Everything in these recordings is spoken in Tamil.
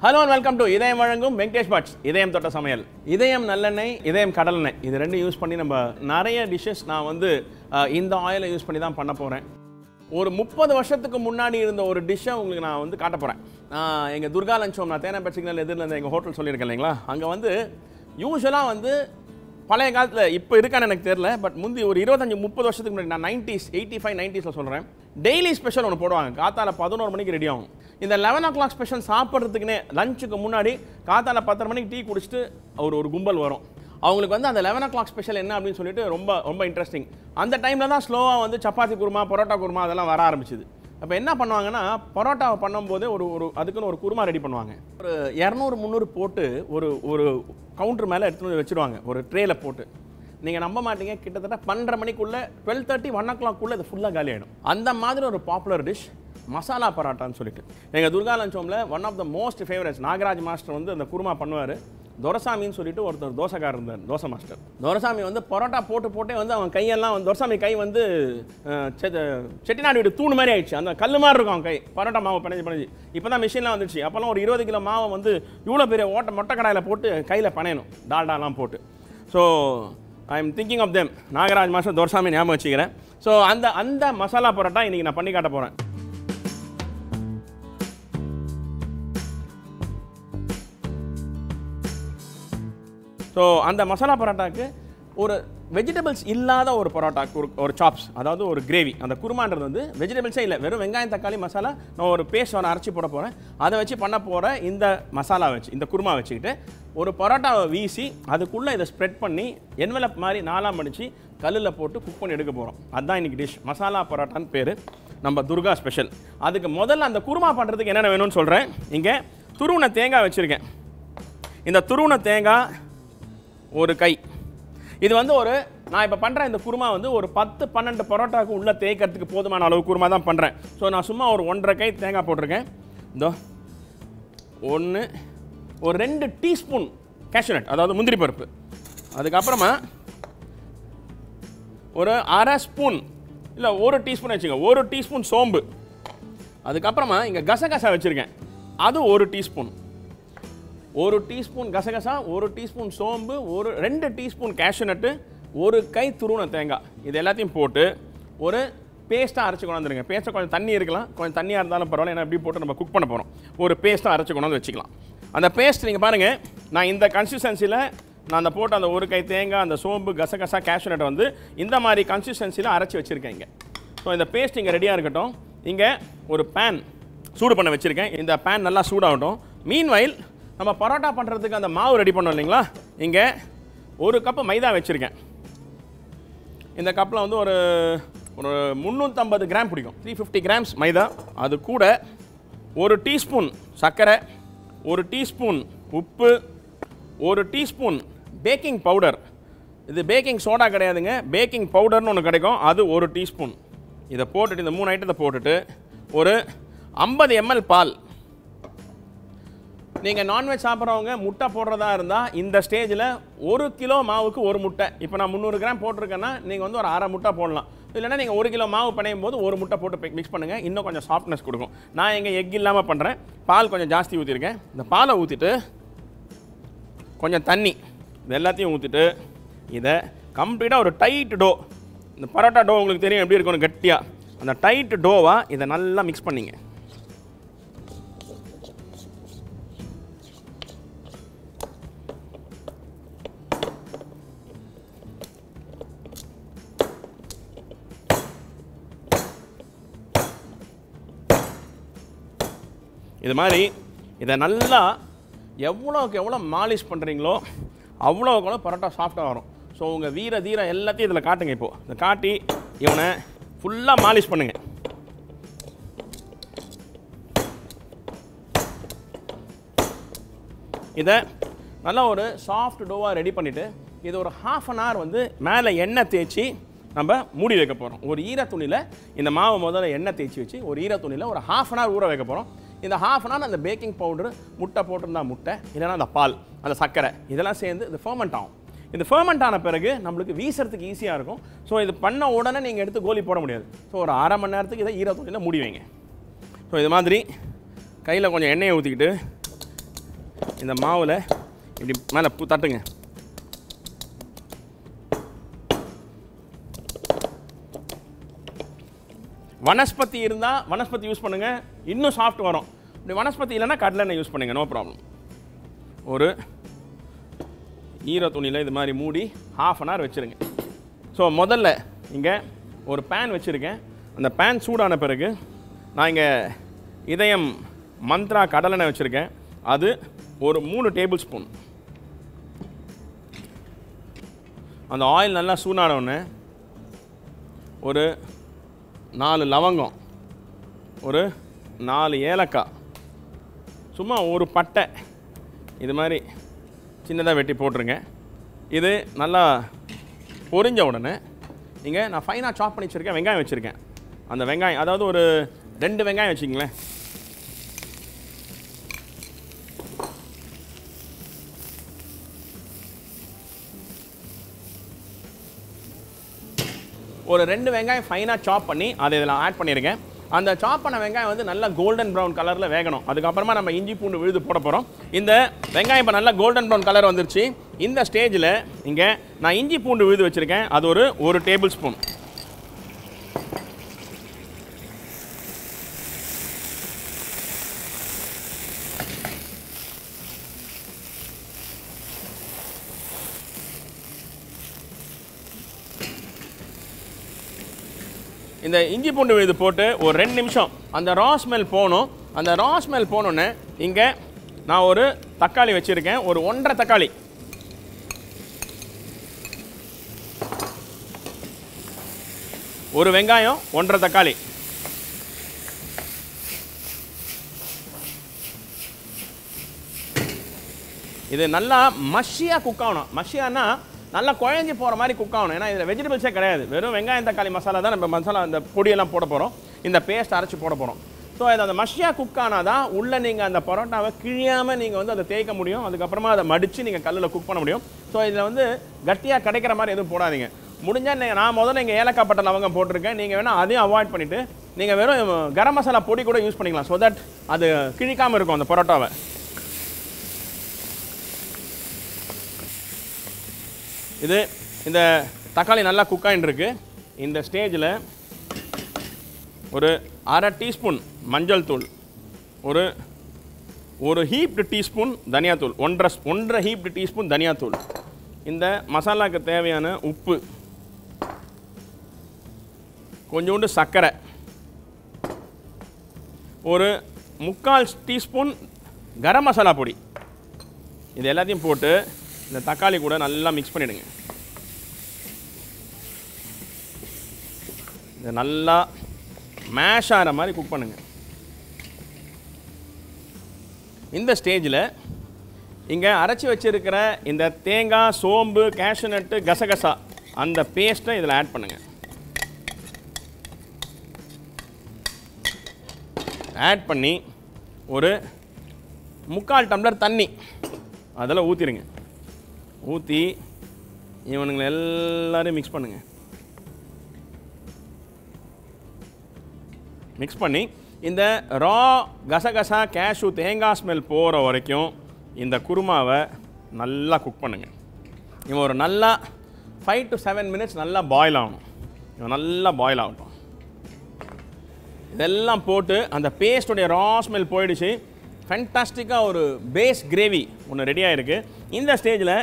ஹலோ வெல்கம் டு இதயம் வழங்கும் வெங்கடேஷ் பாட்ஸ் இதயம் தொட்ட சமையல் இதயம் நல்லெண்ணெய் இதயம் கடலெண்ணெய் இது ரெண்டும் யூஸ் பண்ணி நம்ம நிறைய டிஷ்ஷஸ் நான் வந்து இந்த ஆயிலை யூஸ் பண்ணி தான் பண்ண போகிறேன் ஒரு முப்பது வருஷத்துக்கு முன்னாடி இருந்த ஒரு டிஷ்ஷை உங்களுக்கு நான் வந்து காட்ட போகிறேன் நான் எங்கள் துர்கா லஞ்சம் நான் தேனை சிக்னல் எதிரில் எங்கள் ஹோட்டல் சொல்லியிருக்கேன் இல்லைங்களா அங்கே வந்து யூஸ்வலாக வந்து பழைய காலத்தில் இப்போ இருக்கான்னு எனக்கு தெரில பட் முந்தி ஒரு இருபத்தஞ்சி முப்பது வருஷத்துக்கு முன்னாடி நான் நைன்ட்டீஸ் எயிட்டி ஃபைவ் நைன்டிஸில் சொல்கிறேன் டெய்லி ஸ்பெஷல் ஒன்று போடுவாங்க காத்தால பதினோரு மணிக்கு ரெடி ஆகும் இந்த லெவன் ஓ கிளாக் ஸ்பெஷல் சாப்பிட்றதுக்குன்னே லஞ்சுக்கு முன்னாடி காத்தால பத்தரை மணிக்கு டீ குடிச்சிட்டு ஒரு ஒரு கும்பல் வரும் அவங்களுக்கு வந்து அந்த லெவன் ஓ கிளாக் ஸ்பெஷல் என்ன அப்படின்னு சொல்லிட்டு ரொம்ப ரொம்ப இன்ட்ரெஸ்டிங் அந்த டைமில் தான் ஸ்லோவாக வந்து சப்பாத்தி குருமா பரோட்டா குருமா அதெல்லாம் வர ஆரம்பிச்சிது அப்போ என்ன பண்ணுவாங்கன்னா பரோட்டாவை பண்ணும்போது ஒரு ஒரு அதுக்குன்னு ஒரு குருமா ரெடி பண்ணுவாங்க ஒரு இரநூறு முந்நூறு போட்டு ஒரு ஒரு கவுண்டர் மேலே எடுத்துகிட்டு வச்சுருவாங்க ஒரு ட்ரேயில் போட்டு நீங்கள் நம்ப மாட்டீங்க கிட்டத்தட்ட பன்னெண்டு மணிக்குள்ளே டுவெல் தேர்ட்டி ஒன் ஓ கிளாக்குள்ளே இது ஃபுல்லாக காலி ஆகிடும் அந்த மாதிரி ஒரு பாப்புலர் டிஷ் மசாலா பரோட்டான்னு சொல்லிட்டு எங்கள் துர்கா லஞ்சோமில் one of the most favourites Nagaraj master வந்து அந்த குருமா பண்ணுவார் துரசாமின்னு சொல்லிட்டு ஒருத்தர் தோசைக்கார் இருந்தார் தோசை மாஸ்டர் துரசாமி வந்து பரோட்டா போட்டு போட்டே வந்து அவன் கையெல்லாம் வந்து துரசாமி கை வந்து செட்டிநாடு வீடு தூணு மாதிரி ஆயிடுச்சு அந்த கல் மாதிரி இருக்கும் அவன் கை பரோட்டா மாவு பிணைஞ்சு பிணைஞ்சு இப்போ தான் மிஷின்லாம் வந்துச்சு அப்போல்லாம் ஒரு இருபது கிலோ மாவை வந்து இவ்வளோ பெரிய ஓட்ட மொட்டை கடாயில் போட்டு கையில் பணையணும் டால்டாலாம் போட்டு so I am thinking of them Nagaraj மாதம் தோர்சாமி ஞாபகம் வச்சுக்கிறேன் ஸோ அந்த அந்த மசாலா பரோட்டா இன்றைக்கி நான் பண்ணி காட்ட போகிறேன் ஸோ அந்த மசாலா பரோட்டாவுக்கு ஒரு வெஜிடபிள்ஸ் இல்லாத ஒரு பரோட்டா குரு ஒரு சாப்ஸ் அதாவது ஒரு கிரேவி அந்த குருமான்றது வந்து வெஜிடபிள்ஸே இல்லை வெறும் வெங்காயம் தக்காளி மசாலா நான் ஒரு பேஸ்ட் ஒன்று அரைச்சி போட போகிறேன் அதை வச்சு பண்ண போகிற இந்த மசாலா வச்சு இந்த குருமா வச்சுக்கிட்டு ஒரு பரோட்டாவை வீசி அதுக்குள்ளே இதை ஸ்ப்ரெட் பண்ணி என்வலப் மாதிரி நாலாம் அடித்து கல்லில் போட்டு குக் பண்ணி எடுக்க போகிறோம் அதுதான் இன்றைக்கி டிஷ் மசாலா பரோட்டான்னு பேர் நம்ம துர்கா ஸ்பெஷல் அதுக்கு முதல்ல அந்த குருமா பண்ணுறதுக்கு என்னென்ன வேணும்னு சொல்கிறேன் இங்கே துருவண தேங்காய் வச்சுருக்கேன் இந்த துருவனை தேங்காய் ஒரு கை இது வந்து ஒரு நான் இப்போ பண்ணுறேன் இந்த குருமா வந்து ஒரு பத்து பன்னெண்டு பரோட்டாவுக்கு உள்ளே தேய்க்கிறதுக்கு போதுமான அளவு குருமா தான் பண்ணுறேன் ஸோ நான் சும்மா ஒரு ஒன்றரை கை தேங்காய் போட்டிருக்கேன் இதோ ஒன்று ஒரு ரெண்டு டீஸ்பூன் கேஷ்யூநட் அதாவது முந்திரி பருப்பு அதுக்கப்புறமா ஒரு அரை ஸ்பூன் இல்லை ஒரு டீஸ்பூன் வச்சுங்க ஒரு டீஸ்பூன் சோம்பு அதுக்கப்புறமா இங்கே கசகசா வச்சுருக்கேன் அது ஒரு டீஸ்பூன் ஒரு டீஸ்பூன் கசகசா ஒரு டீஸ்பூன் சோம்பு ஒரு ரெண்டு டீஸ்பூன் கேஷ்யூ ஒரு கை துருவன தேங்காய் இது எல்லாத்தையும் போட்டு ஒரு பேஸ்ட்டாக அரைச்சி கொண்டாந்துருங்க பேஸ்ட்டாக கொஞ்சம் தண்ணி இருக்கலாம் கொஞ்சம் தண்ணியாக இருந்தாலும் பரவாயில்ல ஏன்னா எப்படி போட்டு நம்ம குக் பண்ண போகிறோம் ஒரு பேஸ்ட்டாக அரைச்சி கொண்டாந்து வச்சுக்கலாம் அந்த பேஸ்ட் நீங்கள் பாருங்கள் நான் இந்த கன்சிஸ்டன்சியில் நான் அந்த போட்டு அந்த ஒரு கை தேங்காய் அந்த சோம்பு கசகசா கேஷ்யூ வந்து இந்த மாதிரி கன்சிஸ்டன்சியில் அரைச்சி வச்சுருக்கேன் இங்கே ஸோ இந்த பேஸ்ட் இங்கே ரெடியாக இருக்கட்டும் இங்கே ஒரு பேன் சூடு பண்ண வச்சுருக்கேன் இந்த பேன் நல்லா சூடாகட்டும் மீன் வயல் நம்ம பரோட்டா பண்ணுறதுக்கு அந்த மாவு ரெடி பண்ணோம் இல்லைங்களா இங்கே ஒரு கப்பு மைதா வச்சுருக்கேன் இந்த கப்பில் வந்து ஒரு ஒரு முந்நூற்றம்பது கிராம் பிடிக்கும் த்ரீ ஃபிஃப்டி கிராம்ஸ் மைதா அது கூட ஒரு டீஸ்பூன் சர்க்கரை ஒரு டீஸ்பூன் உப்பு ஒரு டீஸ்பூன் பேக்கிங் பவுடர் இது பேக்கிங் சோடா கிடையாதுங்க பேக்கிங் பவுடர்னு ஒன்று கிடைக்கும் அது ஒரு டீஸ்பூன் இதை போட்டுட்டு இந்த மூணு ஐட்டத்தை போட்டுட்டு ஒரு ஐம்பது எம்எல் பால் நீங்கள் நான்வெஜ் சாப்பிட்றவங்க முட்டை போடுறதா இருந்தால் இந்த ஸ்டேஜில் ஒரு கிலோ மாவுக்கு ஒரு முட்டை இப்போ நான் முந்நூறு கிராம் போட்டிருக்கேன்னா நீங்கள் வந்து ஒரு அரை முட்டை போடலாம் இல்லைனா நீங்கள் ஒரு கிலோ மாவு பிணையும் போது ஒரு முட்டை போட்டு மிக்ஸ் பண்ணுங்கள் இன்னும் கொஞ்சம் சாஃப்ட்னஸ் கொடுக்கும் நான் எங்கள் எக் இல்லாமல் பண்ணுறேன் பால் கொஞ்சம் ஜாஸ்தி ஊற்றிருக்கேன் இந்த பாலை ஊற்றிட்டு கொஞ்சம் தண்ணி இது எல்லாத்தையும் ஊற்றிட்டு இதை கம்ப்ளீட்டாக ஒரு டைட் டோ இந்த பரோட்டா டோ உங்களுக்கு தெரியும் எப்படி இருக்கும்னு கட்டியாக அந்த டைட் டோவாக இதை நல்லா மிக்ஸ் பண்ணிங்க இது மாதிரி இதை நல்லா எவ்வளோக்கு எவ்வளோ மாலிஷ் பண்ணுறீங்களோ அவ்வளோக்கு அவ்வளோ பரோட்டா சாஃப்டாக வரும் ஸோ உங்கள் வீர தீரம் எல்லாத்தையும் இதில் காட்டுங்க இப்போது இதை காட்டி இவனை ஃபுல்லாக மாலிஷ் பண்ணுங்கள் இதை நல்லா ஒரு சாஃப்ட் டோவாக ரெடி பண்ணிவிட்டு இதை ஒரு ஹாஃப் அன் ஹவர் வந்து மேலே எண்ணெய் தேய்ச்சி நம்ம மூடி வைக்க போகிறோம் ஒரு ஈர துணியில் இந்த மாவு முதல்ல எண்ணெய் தேய்ச்சி வச்சு ஒரு ஈர துணியில் ஒரு ஹாஃப் அன் ஹவர் ஊற வைக்க போகிறோம் இந்த ஹாஃப் அன் ஹவர் அந்த பேக்கிங் பவுடர் முட்டை போட்டிருந்தா முட்டை இல்லைனா அந்த பால் அந்த சர்க்கரை இதெல்லாம் சேர்ந்து இது ஃபர்மெண்ட் ஆகும் இந்த ஃபர்மெண்ட் ஆன பிறகு நம்மளுக்கு வீசுறதுக்கு ஈஸியாக இருக்கும் ஸோ இது பண்ண உடனே நீங்கள் எடுத்து கோலி போட முடியாது ஸோ ஒரு அரை மணி நேரத்துக்கு இதை ஈர மூடி முடிவீங்க ஸோ இது மாதிரி கையில் கொஞ்சம் எண்ணெயை ஊற்றிக்கிட்டு இந்த மாவில் இப்படி மேலே தட்டுங்க வனஸ்பதி இருந்தால் வனஸ்பதி யூஸ் பண்ணுங்கள் இன்னும் சாஃப்ட் வரும் இப்படி வனஸ்பதி இல்லைன்னா கடலெண்ணெய் யூஸ் பண்ணுங்கள் நோ ப்ராப்ளம் ஒரு ஈர துணியில் இது மாதிரி மூடி ஹாஃப் அன் ஹவர் வச்சுருங்க ஸோ முதல்ல இங்கே ஒரு பேன் வச்சுருக்கேன் அந்த பேன் சூடான பிறகு நான் இங்கே இதயம் மந்த்ரா கடலெண்ணெய் வச்சுருக்கேன் அது ஒரு மூணு டேபிள் ஸ்பூன் அந்த ஆயில் நல்லா சூடானவுடனே ஒரு நாலு லவங்கம் ஒரு நாலு ஏலக்காய் சும்மா ஒரு பட்டை இது மாதிரி சின்னதாக வெட்டி போட்டுருங்க இது நல்லா பொறிஞ்ச உடனே இங்கே நான் ஃபைனாக சாப் பண்ணி வச்சுருக்கேன் வெங்காயம் வச்சுருக்கேன் அந்த வெங்காயம் அதாவது ஒரு ரெண்டு வெங்காயம் வச்சுங்களேன் ஒரு ரெண்டு வெங்காயம் ஃபைனாக சாப் பண்ணி அதை இதில் ஆட் பண்ணியிருக்கேன் அந்த சாப் பண்ண வெங்காயம் வந்து நல்லா கோல்டன் ப்ரௌன் கலரில் வேகணும் அதுக்கப்புறமா நம்ம இஞ்சி பூண்டு விழுது போட போகிறோம் இந்த வெங்காயம் இப்போ நல்லா கோல்டன் ப்ரௌன் கலர் வந்துருச்சு இந்த ஸ்டேஜில் இங்கே நான் இஞ்சி பூண்டு விழுது வச்சுருக்கேன் அது ஒரு ஒரு டேபிள் ஸ்பூன் இந்த இஞ்சி பூண்டு இது போட்டு ஒரு ரெண்டு நிமிஷம் அந்த ரா ஸ்மெல் போகணும் அந்த ரா ஸ்மெல் போனோன்னே இங்கே நான் ஒரு தக்காளி வச்சுருக்கேன் ஒரு ஒன்றரை தக்காளி ஒரு வெங்காயம் ஒன்றரை தக்காளி இது நல்லா மஷியாக குக் ஆகணும் மஷியானா நல்லா குழஞ்சி போகிற மாதிரி குக் ஆகணும் ஏன்னா இதில் வெஜிடபிள்ஸே கிடையாது வெறும் வெங்காயம் தக்காளி மசாலா தான் நம்ம மசாலா அந்த பொடியெல்லாம் போட போகிறோம் இந்த பேஸ்ட் அரைச்சி போட போகிறோம் ஸோ அது அந்த மஷியாக குக் ஆனால் தான் உள்ளே நீங்கள் அந்த பரோட்டாவை கிழியாமல் நீங்கள் வந்து அதை தேய்க்க முடியும் அதுக்கப்புறமா அதை மடித்து நீங்கள் கல்லில் குக் பண்ண முடியும் ஸோ இதில் வந்து கட்டியாக கிடைக்கிற மாதிரி எதுவும் போடாதீங்க முடிஞ்சால் நீங்கள் நான் முதல்ல நீங்கள் ஏலக்காய் பட்டை லவங்கம் போட்டிருக்கேன் நீங்கள் வேணால் அதையும் அவாய்ட் பண்ணிவிட்டு நீங்கள் வெறும் கரம் மசாலா பொடி கூட யூஸ் பண்ணிக்கலாம் ஸோ தட் அது கிழிக்காமல் இருக்கும் அந்த பரோட்டாவை இது இந்த தக்காளி நல்லா குக் ஆகிட்டுருக்கு இந்த ஸ்டேஜில் ஒரு அரை டீஸ்பூன் மஞ்சள் தூள் ஒரு ஒரு ஹீப்டு டீஸ்பூன் தனியாத்தூள் ஒன்றரை ஒன்றரை ஹீப்டு டீஸ்பூன் தனியாத்தூள் இந்த மசாலாவுக்கு தேவையான உப்பு கொஞ்சோண்டு சர்க்கரை ஒரு முக்கால் டீஸ்பூன் கரம் மசாலா பொடி இது எல்லாத்தையும் போட்டு இந்த தக்காளி கூட நல்லா மிக்ஸ் பண்ணிவிடுங்க இதை நல்லா மேஷ் ஆகிற மாதிரி குக் பண்ணுங்கள் இந்த ஸ்டேஜில் இங்கே அரைச்சி வச்சுருக்கிற இந்த தேங்காய் சோம்பு கேஷனட்டு கசகசா அந்த பேஸ்ட்டை இதில் ஆட் பண்ணுங்கள் ஆட் பண்ணி ஒரு முக்கால் டம்ளர் தண்ணி அதில் ஊற்றிடுங்க ஊற்றி இவனுங்களை எல்லோரையும் மிக்ஸ் பண்ணுங்கள் மிக்ஸ் பண்ணி இந்த ரா கசகசா கேஷு தேங்காய் ஸ்மெல் போகிற வரைக்கும் இந்த குருமாவை நல்லா குக் பண்ணுங்கள் இவன் ஒரு நல்லா ஃபைவ் டு செவன் மினிட்ஸ் நல்லா பாயில் ஆகணும் இவன் நல்லா பாயில் ஆகட்டும் இதெல்லாம் போட்டு அந்த பேஸ்ட்டுடைய ரா ஸ்மெல் போயிடுச்சு ஃபென்டாஸ்டிக்காக ஒரு பேஸ் கிரேவி ஒன்று ரெடி ஆகிருக்கு இந்த ஸ்டேஜில்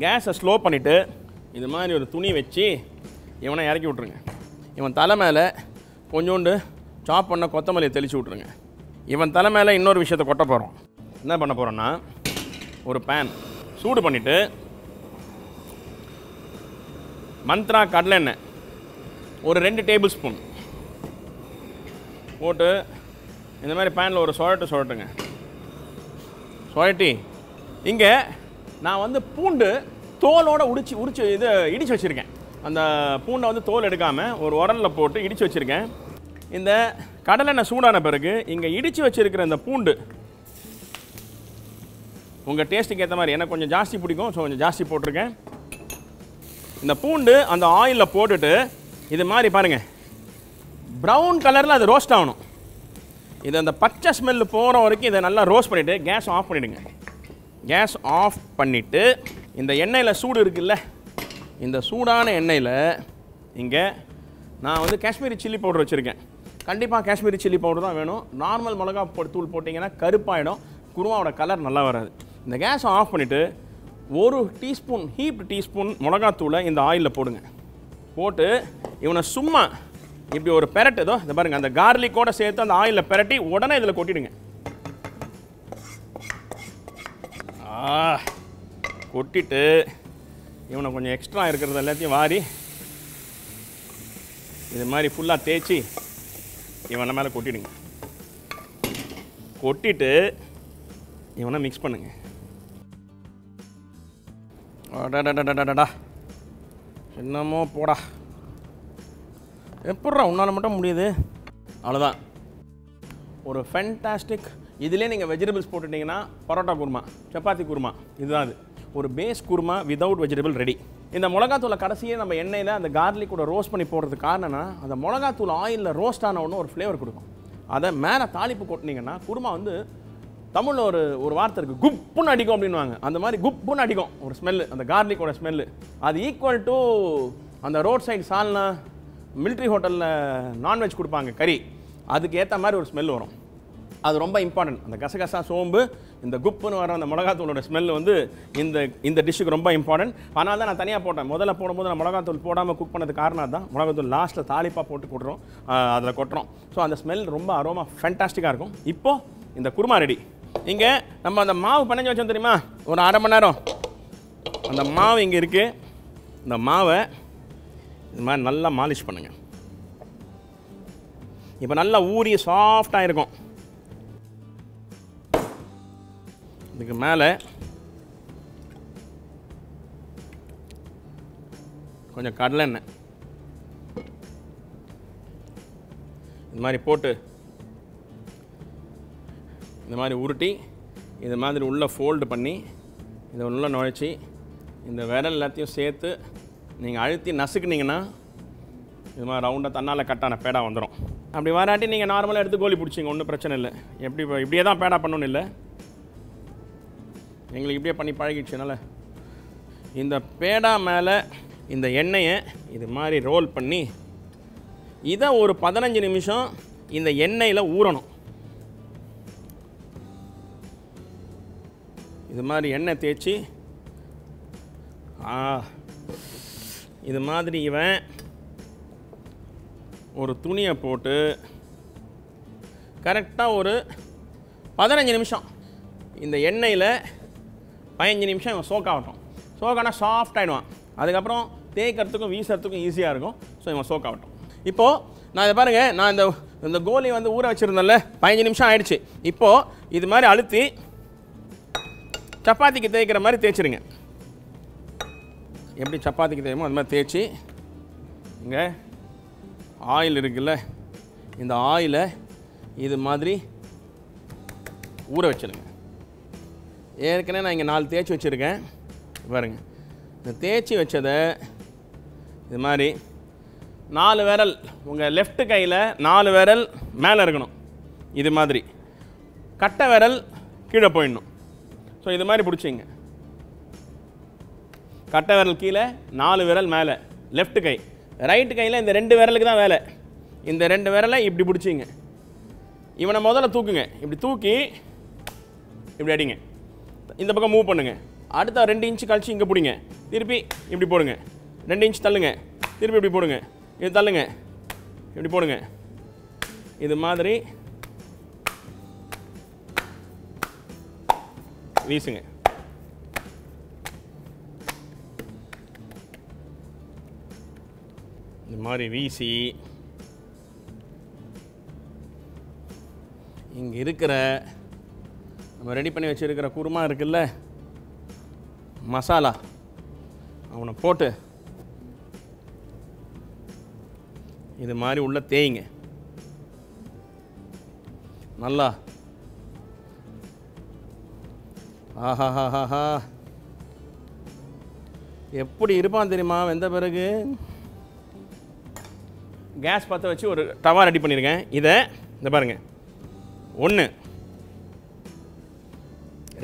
கேஸை ஸ்லோ பண்ணிவிட்டு இது மாதிரி ஒரு துணி வச்சு இவனை இறக்கி விட்ருங்க இவன் தலை மேலே கொஞ்சோண்டு சாப் பண்ண கொத்தமல்லியை தெளித்து விட்ருங்க இவன் தலை மேலே இன்னொரு விஷயத்தை கொட்ட போகிறோம் என்ன பண்ண போகிறோன்னா ஒரு பேன் சூடு பண்ணிவிட்டு மந்த்ரா எண்ணெய் ஒரு ரெண்டு டேபிள் ஸ்பூன் போட்டு இந்த மாதிரி பேனில் ஒரு சுழட்டு சுழட்டுங்க சுழட்டி இங்கே நான் வந்து பூண்டு தோலோடு உடிச்சு உரிச்சு இது இடித்து வச்சுருக்கேன் அந்த பூண்டை வந்து தோல் எடுக்காமல் ஒரு உரலில் போட்டு இடித்து வச்சுருக்கேன் இந்த கடலெண்ணெய் சூடான பிறகு இங்கே இடித்து வச்சுருக்கிற இந்த பூண்டு உங்கள் டேஸ்ட்டுக்கு ஏற்ற மாதிரி எனக்கு கொஞ்சம் ஜாஸ்தி பிடிக்கும் ஸோ கொஞ்சம் ஜாஸ்தி போட்டிருக்கேன் இந்த பூண்டு அந்த ஆயிலில் போட்டுட்டு இது மாதிரி பாருங்கள் ப்ரௌன் கலரில் அது ரோஸ்ட் ஆகணும் இது அந்த பச்சை ஸ்மெல்லு போகிற வரைக்கும் இதை நல்லா ரோஸ்ட் பண்ணிவிட்டு கேஸ் ஆஃப் பண்ணிவிடுங்க கேஸ் ஆஃப் பண்ணிவிட்டு இந்த எண்ணெயில் சூடு இருக்குல்ல இந்த சூடான எண்ணெயில் இங்கே நான் வந்து காஷ்மீரி சில்லி பவுடர் வச்சுருக்கேன் கண்டிப்பாக காஷ்மீரி சில்லி பவுடர் தான் வேணும் நார்மல் மிளகா தூள் போட்டிங்கன்னா கருப்பாயிடும் குருமாவோட கலர் நல்லா வராது இந்த கேஸை ஆஃப் பண்ணிவிட்டு ஒரு டீஸ்பூன் ஹீப்டு டீஸ்பூன் மிளகாத்தூளை இந்த ஆயிலில் போடுங்க போட்டு இவனை சும்மா இப்படி ஒரு பெரட்டு ஏதோ இந்த பாருங்கள் அந்த கார்லிக்கோடு சேர்த்து அந்த ஆயிலில் பெரட்டி உடனே இதில் கொட்டிடுங்க கொட்டிட்டு இவனை கொஞ்சம் எக்ஸ்ட்ரா இருக்கிறது எல்லாத்தையும் வாரி இது மாதிரி ஃபுல்லாக தேய்ச்சி இவனை மேலே கொட்டிடுங்க கொட்டிட்டு இவனை மிக்ஸ் பண்ணுங்க என்னமோ போடா எப்பட்றா உன்னால் மட்டும் முடியுது அவ்வளோதான் ஒரு ஃபென்டாஸ்டிக் இதிலே நீங்கள் வெஜிடபிள்ஸ் போட்டுட்டிங்கன்னா பரோட்டா குருமா சப்பாத்தி குருமா இதுதான் அது ஒரு base kurma without vegetable ready இந்த மிளகாத்தூளை கடைசியே நம்ம எண்ணெயில் அந்த கூட ரோஸ்ட் பண்ணி போடுறதுக்கு காரணம்னா அந்த மிளகாத்தூள் ஆயிலில் ரோஸ்ட் ஆன ஒன்று ஒரு ஃப்ளேவர் கொடுக்கும் அதை மேலே தாளிப்பு கொட்டினீங்கன்னா குருமா வந்து தமிழில் ஒரு ஒரு வார்த்தை இருக்குது குப்புன்னு அடிக்கும் அப்படின்வாங்க அந்த மாதிரி குப்புன்னு அடிக்கும் ஒரு ஸ்மெல்லு அந்த கார்லிக்கோட ஸ்மெல்லு அது ஈக்குவல் டு அந்த ரோட் சைடு சால்னா மிலிட்ரி ஹோட்டலில் நான்வெஜ் கொடுப்பாங்க கறி அதுக்கு ஏற்ற மாதிரி ஒரு ஸ்மெல் வரும் அது ரொம்ப இம்பார்ட்டன்ட் அந்த கசகசா சோம்பு இந்த குப்புன்னு வர அந்த மிளகாத்தூளோட ஸ்மெல் வந்து இந்த இந்த டிஷ்ஷுக்கு ரொம்ப இம்பார்ட்டன்ட் அதனால தான் நான் தனியாக போட்டேன் முதல்ல போடும்போது நான் மிளகாத்தூள் போடாமல் குக் பண்ணது காரணம் தான் மிளகாத்தூள் லாஸ்ட்டில் தாளிப்பாக போட்டு கொடுறோம் அதில் கொட்டுறோம் ஸோ அந்த ஸ்மெல் ரொம்ப அரோமா ஃபேண்டாஸ்டிக்காக இருக்கும் இப்போது இந்த குருமா ரெடி இங்கே நம்ம அந்த மாவு பண்ணி வச்சோம் தெரியுமா ஒரு அரை மணி நேரம் அந்த மாவு இங்கே இருக்குது இந்த மாவை இந்த மாதிரி நல்லா மாலிஷ் பண்ணுங்கள் இப்போ நல்லா ஊறி சாஃப்டாக இருக்கும் இதுக்கு மேலே கொஞ்சம் கடலெண்ணெய் இது மாதிரி போட்டு இந்த மாதிரி உருட்டி இது மாதிரி உள்ளே ஃபோல்டு பண்ணி இதை உள்ளே நுழைச்சி இந்த விரல் எல்லாத்தையும் சேர்த்து நீங்கள் அழுத்தி நசுக்குனீங்கன்னா இது மாதிரி ரவுண்டாக தன்னால் கட்டான பேடா வந்துடும் அப்படி வராட்டி நீங்கள் நார்மலாக எடுத்து கோழி பிடிச்சிங்க ஒன்றும் பிரச்சனை இல்லை எப்படி இப்படியே தான் பேடா பண்ணணும் இல்லை எங்களுக்கு இப்படியே பண்ணி பழகிடுச்சுனால இந்த பேடா மேலே இந்த எண்ணெயை இது மாதிரி ரோல் பண்ணி இதை ஒரு பதினஞ்சு நிமிஷம் இந்த எண்ணெயில் ஊறணும் இது மாதிரி எண்ணெய் தேய்ச்சி இது மாதிரி இவன் ஒரு துணியை போட்டு கரெக்டாக ஒரு பதினஞ்சு நிமிஷம் இந்த எண்ணெயில் பதினஞ்சு நிமிஷம் இவன் ஆகட்டும் சோக்கானா சாஃப்ட் ஆகிடுவான் அதுக்கப்புறம் தேய்க்கிறதுக்கும் வீசுறதுக்கும் ஈஸியாக இருக்கும் ஸோ இவன் ஆகட்டும் இப்போது நான் இதை பாருங்கள் நான் இந்த இந்த கோலி வந்து ஊற வச்சுருந்தேன்ல பதினஞ்சு நிமிஷம் ஆயிடுச்சு இப்போது இது மாதிரி அழுத்தி சப்பாத்திக்கு தேய்க்கிற மாதிரி தேய்ச்சிருங்க எப்படி சப்பாத்திக்கு தேய்மோ அது மாதிரி தேய்ச்சி இங்கே ஆயில் இருக்குல்ல இந்த ஆயிலை இது மாதிரி ஊற வச்சிருங்க ஏற்கனவே நான் இங்கே நாலு தேய்ச்சி வச்சுருக்கேன் பாருங்கள் இந்த தேய்ச்சி வச்சதை இது மாதிரி நாலு விரல் உங்கள் லெஃப்ட் கையில் நாலு விரல் மேலே இருக்கணும் இது மாதிரி கட்டை விரல் கீழே போயிடணும் ஸோ இது மாதிரி பிடிச்சிங்க கட்டை விரல் கீழே நாலு விரல் மேலே லெஃப்ட் கை ரைட்டு கையில் இந்த ரெண்டு விரலுக்கு தான் வேலை இந்த ரெண்டு விரலை இப்படி பிடிச்சிங்க இவனை முதல்ல தூக்குங்க இப்படி தூக்கி இப்படி அடிங்க இந்த பக்கம் மூவ் பண்ணுங்கள் அடுத்த ரெண்டு இன்ச்சு கழிச்சு இங்கே பிடிங்க திருப்பி இப்படி போடுங்க ரெண்டு இன்ச் தள்ளுங்க திருப்பி இப்படி போடுங்க இது தள்ளுங்க இப்படி போடுங்க இது மாதிரி வீசுங்க இந்த மாதிரி வீசி இங்கே இருக்கிற நம்ம ரெடி பண்ணி வச்சுருக்கிற குருமா இருக்குல்ல மசாலா அவனை போட்டு இது மாதிரி உள்ள தேய்ங்க நல்லா ஆஹாஹாஹா எப்படி இருப்பான் தெரியுமா வெந்த பிறகு கேஸ் பற்ற வச்சு ஒரு டவா ரெடி பண்ணியிருக்கேன் இதை இந்த பாருங்கள் ஒன்று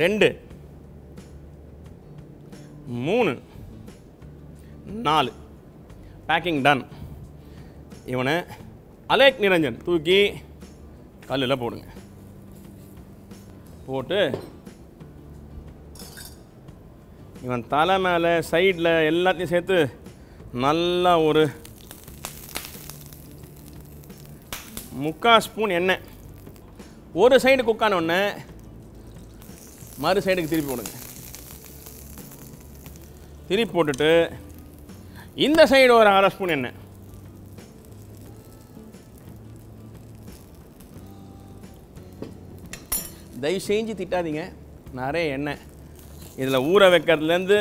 ரெண்டு மூணு நாலு பேக்கிங் டன் இவனை அலேக் நிரஞ்சன் தூக்கி கல்லில் போடுங்க போட்டு இவன் தலை மேலே சைடில் எல்லாத்தையும் சேர்த்து நல்லா ஒரு முக்கால் ஸ்பூன் எண்ணெய் ஒரு சைடு குக்கான ஒன்று மறு சைடுக்கு திருப்பி போடுங்க திருப்பி போட்டுட்டு இந்த சைடு ஒரு அரை ஸ்பூன் எண்ணெய் தயவு செஞ்சு திட்டாதீங்க நிறைய எண்ணெய் இதில் ஊற வைக்கிறதுலேருந்து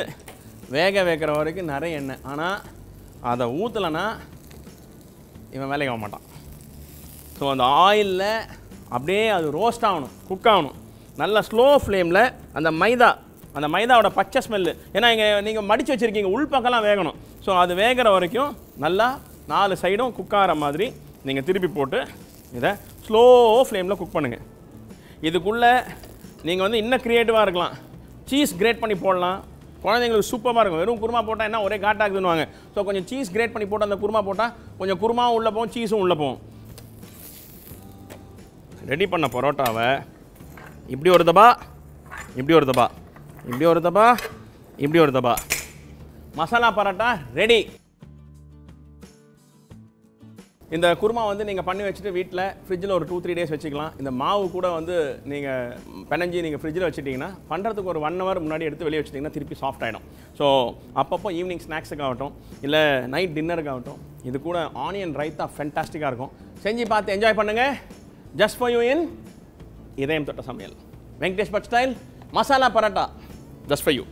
வேக வைக்கிற வரைக்கும் நிறைய எண்ணெய் ஆனால் அதை ஊற்றலைன்னா இவன் வேலைக்கு ஆக மாட்டான் ஸோ அந்த ஆயிலில் அப்படியே அது ரோஸ்ட் ஆகணும் குக் ஆகணும் நல்லா ஸ்லோ ஃப்ளேமில் அந்த மைதா அந்த மைதாவோட பச்சை ஸ்மெல்லு ஏன்னா இங்கே நீங்கள் மடித்து வச்சுருக்கீங்க உள்பக்கம்லாம் வேகணும் ஸோ அது வேகிற வரைக்கும் நல்லா நாலு சைடும் குக் ஆகிற மாதிரி நீங்கள் திருப்பி போட்டு இதை ஸ்லோ ஃப்ளேமில் குக் பண்ணுங்கள் இதுக்குள்ளே நீங்கள் வந்து இன்னும் க்ரியேட்டிவாக இருக்கலாம் சீஸ் கிரேட் பண்ணி போடலாம் குழந்தைங்களுக்கு சூப்பராக இருக்கும் வெறும் குருமா போட்டால் என்ன ஒரே காட்டாக்குதுன்னுவாங்க ஸோ கொஞ்சம் சீஸ் கிரேட் பண்ணி போட்டு அந்த குருமா போட்டால் கொஞ்சம் குருமாவும் உள்ளே போகும் சீஸும் உள்ளே போகும் ரெடி பண்ண பரோட்டாவை இப்படி ஒரு தபா இப்படி ஒரு தபா இப்படி ஒரு தபா இப்படி ஒரு தபா மசாலா பரோட்டா ரெடி இந்த குருமா வந்து நீங்கள் பண்ணி வச்சுட்டு வீட்டில் ஃப்ரிட்ஜில் ஒரு டூ த்ரீ டேஸ் வச்சுக்கலாம் இந்த மாவு கூட வந்து நீங்கள் பெனஞ்சி நீங்கள் ஃப்ரிட்ஜில் வச்சுட்டிங்கன்னா பண்ணுறதுக்கு ஒரு ஒன் ஹவர் முன்னாடி எடுத்து வெளியே வச்சுட்டிங்கன்னா திருப்பி சாஃப்ட் ஆகிடும் ஸோ அப்பப்போ ஈவினிங் ஸ்நாக்ஸுக்காகட்டும் இல்லை நைட் டின்னருக்காகட்டும் இது கூட ஆனியன் ரைத்தா ஃபென்டாஸ்டிக்காக இருக்கும் செஞ்சு பார்த்து என்ஜாய் பண்ணுங்கள் ஜஸ்ட் ஃபார் யூ இன் ఇదేం తోట సమయాలు Venkatesh Bhat style masala paratha just for you